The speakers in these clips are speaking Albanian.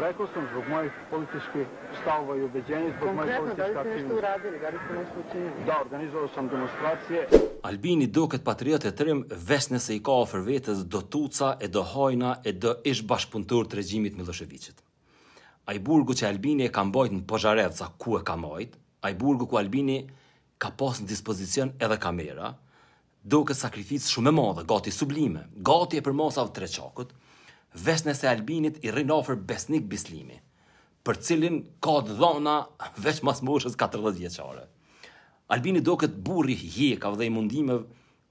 Rekao sam zbog mojih političkih stavova i ubeđenja, zbog mojih političkih aktivnosti. Konkretno, da li ste nešto uradili, da li ste nešto učinili? Da, organizovalo sam demonstracije. Albini do këtë patriot e tërim, vesne se i ka ofër vetës do tuca e do hojna e do ish bashkëpuntur të regjimit Miloševiqit. A i burgu që Albini e kam bojt në pozharev, ku e kam bojt, a i burgu ku Albini ka pos në dispozicion edhe kamera, do këtë sakrific shumë e modhe, gati sublime, gati e për masav të reqakët, vesh nëse Albinit i rrin ofër Besnik Bislimi, për cilin ka të dhona vesh mas moshës 14 vjeqare. Albini do këtë burri hjekav dhe i mundime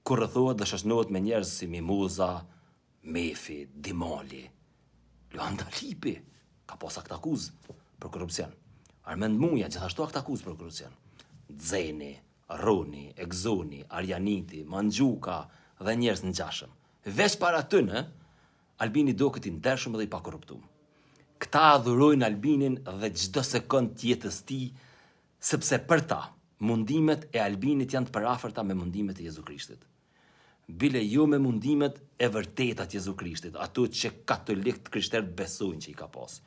kur rëthua dhe shëshnohet me njerës si Mimuza, Mefi, Dimali, Luanda Lipi, ka posa këtë akuz për korupcian. Armend Muja, gjithashtu a këtë akuz për korupcian. Dzeni, Roni, Egzoni, Arjaniti, Mandjuka dhe njerës në gjashëm. Vesh para të në, Albini do këti ndershëm dhe i pakorruptum. Këta adhurojnë Albinin dhe gjdo sekund tjetës ti, sepse për ta, mundimet e Albinit janë të përafërta me mundimet e Jezu Krishtit. Bile jo me mundimet e vërtetat Jezu Krishtit, ato që katolikt krishterët besojnë që i ka posë,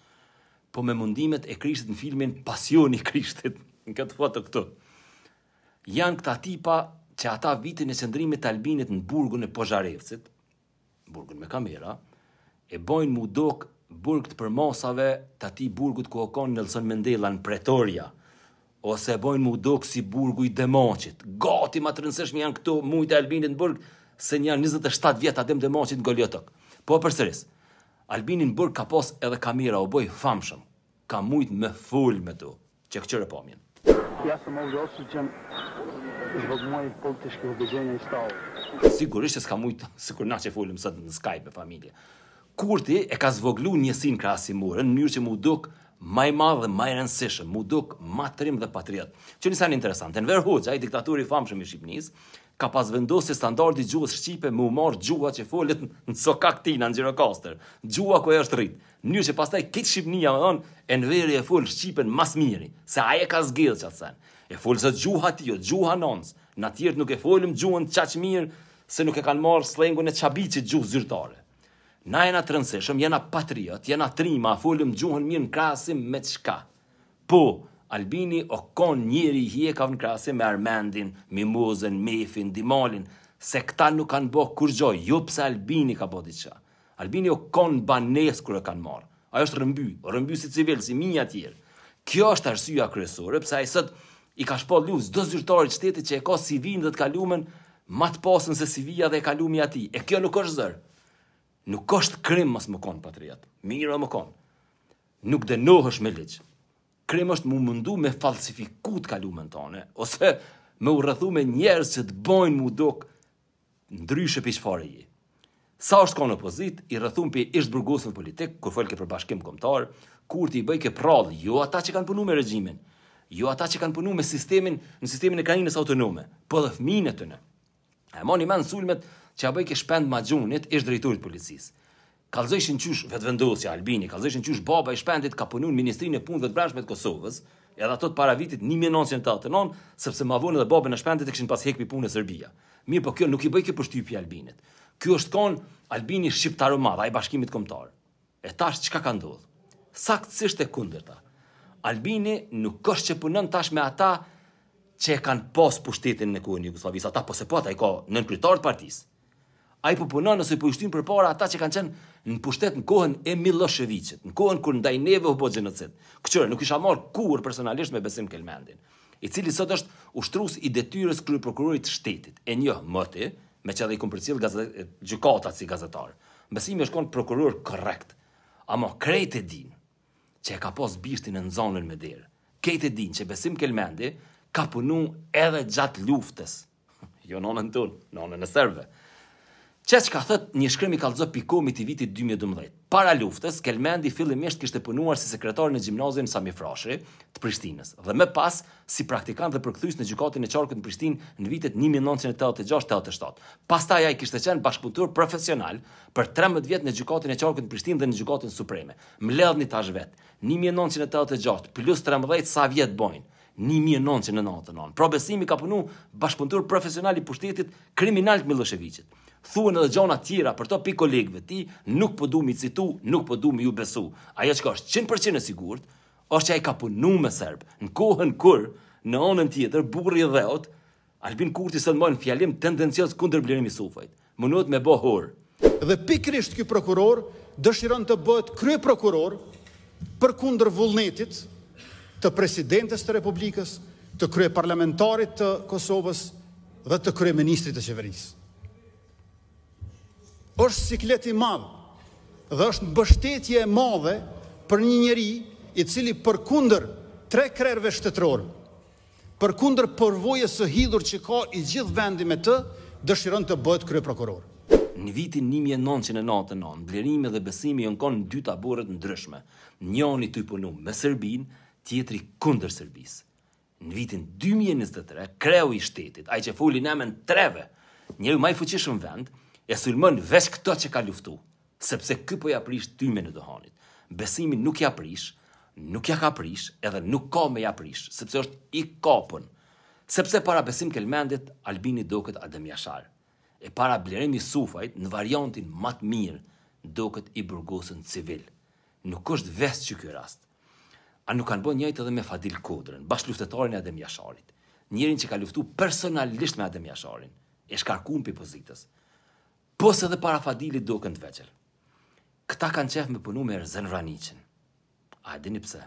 po me mundimet e Krishtit në filmin Pasioni i Krishtit, në këtë foto këtu. Janë këta tipa që ata vitin e qëndrimit të Albinit në burgun e Pozharevcit, burgun me kamera, e bojnë mu dok burgt për masave të ati burgut ku okon Nelson Mandela në pretoria, ose e bojnë mu dok si burgu i demoqit. Gati ma të rënsesh janë këto mujtë e Albinit në burg, se një 27 vjetë atëm demoqit në Goljotok. Po për sëris, Albinit në burg ka pos edhe kamira o boj famshëm, ka mujtë me full me të, që këqërë pomjen. Ja se më zhosu që më zhvëg u bëgjenja i stavë. Sigurisht e s'ka mujtë, sikur na që fullim sëtë në Skype me familje kurti e ka zvoglu njësin krasi murën, në njërë që mu duk maj i madhë dhe maj i rëndësishëm, mu duk ma trim dhe patriot. Që një sanë interesante, në verë hoqë, a i diktaturi famshëm i Shqipënis, ka pas vendosë se standardi gjuhës Shqipe mu marë gjuha që folit në sokak tina në Gjirokaster, gjuha ku e është rritë, në njërë që taj kitë Shqipënia më dhonë, e në verë e folë Shqipën mas miri, se aje ka zgjithë që atë sen. E folë se gjuha tjo, gjuha nonsë, në tjertë nuk e folëm gjuhën qaqë mirë, se nuk e kanë marë slengu në qabicit gjuhë zyrtare. Na jena të rëndësishëm, jena patriot, jena trima, folim gjuhën mirë në krasim me çka. Po, Albini o konë njëri i hje ka vë në krasim me Armendin, Mimuzën, Mefin, Dimalin, se këta nuk kanë bo kur gjoj, jo pëse Albini ka bo diqa. Albini o konë banes kërë kanë marë. Ajo është rëmby, rëmby si civil, si minja tjerë. Kjo është arsyja kryesore, pëse a i sët i ka shpo lusë, do zyrtari qëtetit që e ka si vinë dhe të kalumen, matë pasën se si vija dhe e kalumi ati. E kjo nuk është zërë, Nuk është krim mos më kon patriot. Mirë më kon. Nuk dënohesh me ligj. Krim është mu mundu me falsifikut të kalumen ose me u rrëthu me njerës që të bojnë mu dok ndryshe për shfare i. Sa është konë opozit, i rrëthum për ishtë burgosën politikë, kur folke për bashkim kombëtar, kur ti bëj ke prallë, jo ata që kanë punu me regjimin, jo ata që kanë punu me sistemin, në sistemin e kaninës autonome, po dhe fmine të në. E moni manë sulmet, që a i ke shpend ma gjunit, ish drejtori të policisë. Kalzojshin qysh vetvendosja Albini, kalzojshin qysh baba i shpendit ka punuar ministrinë e punëve të brendshme të Kosovës, edhe ato të para vitit 1989, sepse ma vonë edhe babën e shpendit e kishin pas hekmi punë në Serbia. Mirë, po kjo nuk i bëj kjo përshtypje Albinit. Ky është kon Albini shqiptar madh, ai bashkimit kombëtar. E tash çka ka ndodhur? Saktësisht e kundërta. Albini nuk është që punon tash me ata që e kanë pas pushtetin në kohën e ata po se po ata i ka nën kryetar të partisë ai po punon nëse po i shtin përpara ata që kanë qenë në pushtet në kohën e Miloševićit, në kohën kur ndaj neve u bë gjenocid. Kjo nuk isha marr kur personalisht me Besim Kelmendin, i cili sot është ushtrues i detyrës kryeprokurorit të shtetit. E një moti, me çfarë i kompërcjell gazetë gjykata si gazetar. Besimi është kon prokuror korrekt. Amo krejt e din që e ka pos bishtin e zonën me derë. Kejt e din që besim kelmendi ka punu edhe gjatë luftës. Jo nonën tunë, nonën e serve. Qes që ka thët një shkrimi kalzo pikomit i vitit 2012. Para luftës, Kelmendi fillimisht kishte punuar si sekretar në gjimnazin Sami Frashi të Prishtinës dhe më pas si praktikant dhe përkthyes në gjykatën e Qarkut në Prishtinë në vitet 1986-87. Pastaj ai kishte qenë bashkëpunëtor profesional për 13 vjet në gjykatën e Qarkut në Prishtinë dhe në gjykatën supreme. Mbledhni tash vet. 1986 plus 13 sa vjet bojnë? 1999. Pra besimi ka punu bashkëpunëtor profesional i pushtetit kriminal të Miloševiqit thuën edhe gjona tjera për to pi kolegve ti, nuk po duam mi citu, nuk po duam ju besu. Ajo që ka është 100% e sigurt, është që ai ka punu me serb. Në kohën kur, në anën tjetër, burri dhe dheut, Albin Kurti së nëmojnë fjalim tendencios kundër blirim i Munohet me bo Dhe pikrisht kjo prokuror dëshiron të bëhet krye prokuror për kundër vullnetit të presidentes të republikës, të krye parlamentarit të Kosovës dhe të krye ministrit të qeverisë është siklet i madh dhe është bështetje e madhe për një njeri i cili për kunder tre krerve shtetrorë, për kunder përvoje së hidhur që ka i gjithë vendi me të, dëshiron të bëhet kryeprokuror. Në vitin 1999, blerimi dhe besimi jënë kanë në dy taboret ndryshme, njëni të i punu me Serbin, tjetri kunder Serbis. Në vitin 2023, kreu i shtetit, a i që fulli nemen treve, njëri i fuqishëm vendë, e sulmon veç këto që ka luftu, sepse ky po ja prish tymen e dohanit. Besimi nuk ja prish, nuk ja ka prish, edhe nuk ka me ja prish, sepse është i kapën. Sepse para besim kelmendit, Albini doket Adem Jashar. E para blerim i sufajt, në variantin matë mirë, doket i burgosën civil. Nuk është vest që kjo rast. A nuk kanë bo njëjtë edhe me Fadil Kodrën, bashkë luftetarin e Adem Jasharit. Njërin që ka luftu personalisht me Adem e shkarkun për pozitës po se dhe parafadili do këndë të veqër. Këta kanë qef me punu me Erzen A e dini pse?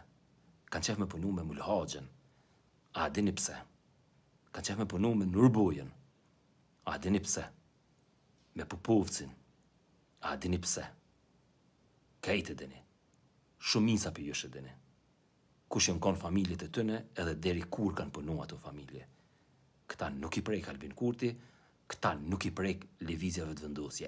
Kanë qef me punu me Mulhajën. A e dini pse? Kanë qef me punu me Nurbojën. A e dini pse? Me Pupovcin. A e dini pse? Kajtë e dini. Shumisa për jështë, e dini. Kush jënë konë familjet e tëne, edhe deri kur kanë punu ato familje. Këta nuk i prej Kalbin Kurti, këta nuk i prek levizjave të vendosjes.